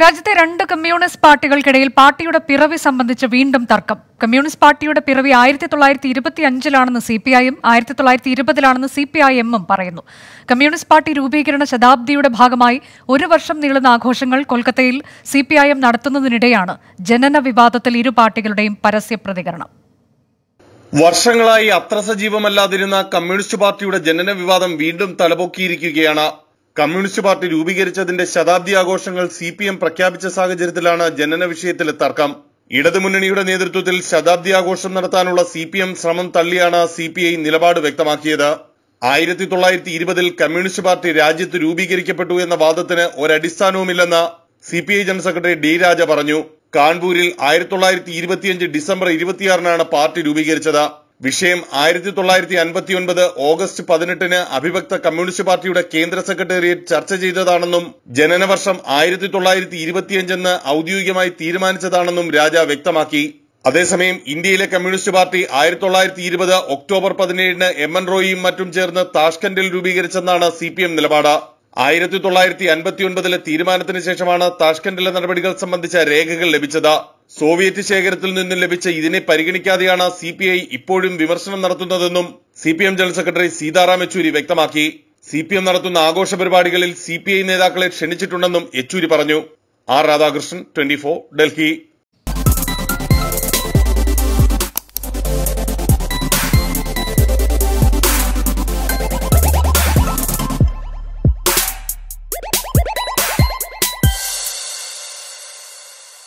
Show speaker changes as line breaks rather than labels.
രാജ്യത്തെ രണ്ട് കമ്മ്യൂണിസ്റ്റ് പാർട്ടികൾക്കിടയിൽ പാർട്ടിയുടെ പിറവി സംബന്ധിച്ച് വീണ്ടും തർക്കം കമ്മ്യൂണിസ്റ്റ് പാർട്ടിയുടെ പിറവി ആയിരത്തി തൊള്ളായിരത്തി ഇരുപത്തി അഞ്ചിലാണെന്ന് സി പി ഐയും ആയിരത്തി തൊള്ളായിരത്തി ഇരുപതിലാണെന്ന് സി പി ഐ എമ്മും പറയുന്നു കമ്മ്യൂണിസ്റ്റ് പാർട്ടി രൂപീകരണ ശതാബ്ദിയുടെ ഭാഗമായി ഒരു വർഷം നീളുന്ന ആഘോഷങ്ങൾ കൊൽക്കത്തയിൽ സി പി ഐ എം നടത്തുന്നതിനിടെയാണ് ജനന വിവാദത്തിൽ ഇരു പാർട്ടികളുടെയും പരസ്യ പ്രതികരണം
വർഷങ്ങളായി അത്ര സജീവമല്ലാതിരുന്ന കമ്മ്യൂണിസ്റ്റ് പാർട്ടിയുടെ ജനന വിവാദം വീണ്ടും തലപൊക്കിയിരിക്കുകയാണ് കമ്മ്യൂണിസ്റ്റ് പാർട്ടി രൂപീകരിച്ചതിന്റെ ശതാബ്ദി ആഘോഷങ്ങൾ സി പി എം പ്രഖ്യാപിച്ച സാഹചര്യത്തിലാണ് ജനന വിഷയത്തിലെ തർക്കം ഇടതുമുന്നണിയുടെ നേതൃത്വത്തിൽ ശതാബ്ദി ആഘോഷം നടത്താനുള്ള സി പി എം ശ്രമം തള്ളിയാണ് സി പി ഐ നിലപാട് വ്യക്തമാക്കിയത് ആയിരത്തി തൊള്ളായിരത്തി ഇരുപതിൽ കമ്മ്യൂണിസ്റ്റ് പാർട്ടി രാജ്യത്ത് രൂപീകരിക്കപ്പെട്ടു എന്ന വാദത്തിന് ഒരടിസ്ഥാനവുമില്ലെന്ന് C P I general secretary D Raja പറഞ്ഞു കാൺപൂരിൽ ആയിരത്തി തൊള്ളായിരത്തി ഇരുപത്തിയഞ്ച് ഡിസംബർ ഇരുപത്തിയാറിനാണ് പാർട്ടി രൂപീകരിച്ചത് വിഷയം ആയിരത്തി തൊള്ളായിരത്തി അൻപത്തി ഒൻപത് ഓഗസ്റ്റ് പതിനെട്ടിന് അഭിഭക്ത കമ്മ്യൂണിസ്റ്റ് പാർട്ടിയുടെ കേന്ദ്ര സെക്രട്ടേറിയറ്റ് ചർച്ച ചെയ്തതാണെന്നും ജനനവർഷം ആയിരത്തി തൊള്ളായിരത്തി ഇരുപത്തിയഞ്ചെന്ന് ഔദ്യോഗികമായി തീരുമാനിച്ചതാണെന്നും രാജ വ്യക്തമാക്കി അതേസമയം ഇന്ത്യയിലെ കമ്മ്യൂണിസ്റ്റ് പാർട്ടി ആയിരത്തി തൊള്ളായിരത്തി ഇരുപത് ഒക്ടോബർ പതിനേഴിന് എം എൻ റോയിയും മറ്റും ചേർന്ന് താഷ്കണ്ടിൽ രൂപീകരിച്ചെന്നാണ് സി പി എം നിലപാട് ആയിരത്തി തൊള്ളായിരത്തി അൻപത്തി ഒൻപതിലെ തീരുമാനത്തിന് ശേഷമാണ് താഷ്കണ്ടിലെ നടപടികൾ സംബന്ധിച്ച രേഖകൾ ലഭിച്ചത് സോവിയറ്റ് ശേഖരത്തിൽ നിന്നും ലഭിച്ച ഇതിനെ പരിഗണിക്കാതെയാണ് സി പി ഐ ഇപ്പോഴും വിമർശനം നടത്തുന്നതെന്നും C P M general secretary Sitaram Yechury വ്യക്തമാക്കി സി പി എം നടത്തുന്ന ആഘോഷ പരിപാടികളിൽ സി പി ഐ നേതാക്കളെ ക്ഷണിച്ചിട്ടുണ്ടെന്നും യെച്ചൂരി പറഞ്ഞു ആർ രാധാകൃഷ്ണൻ ട്വന്റി ഡൽഹി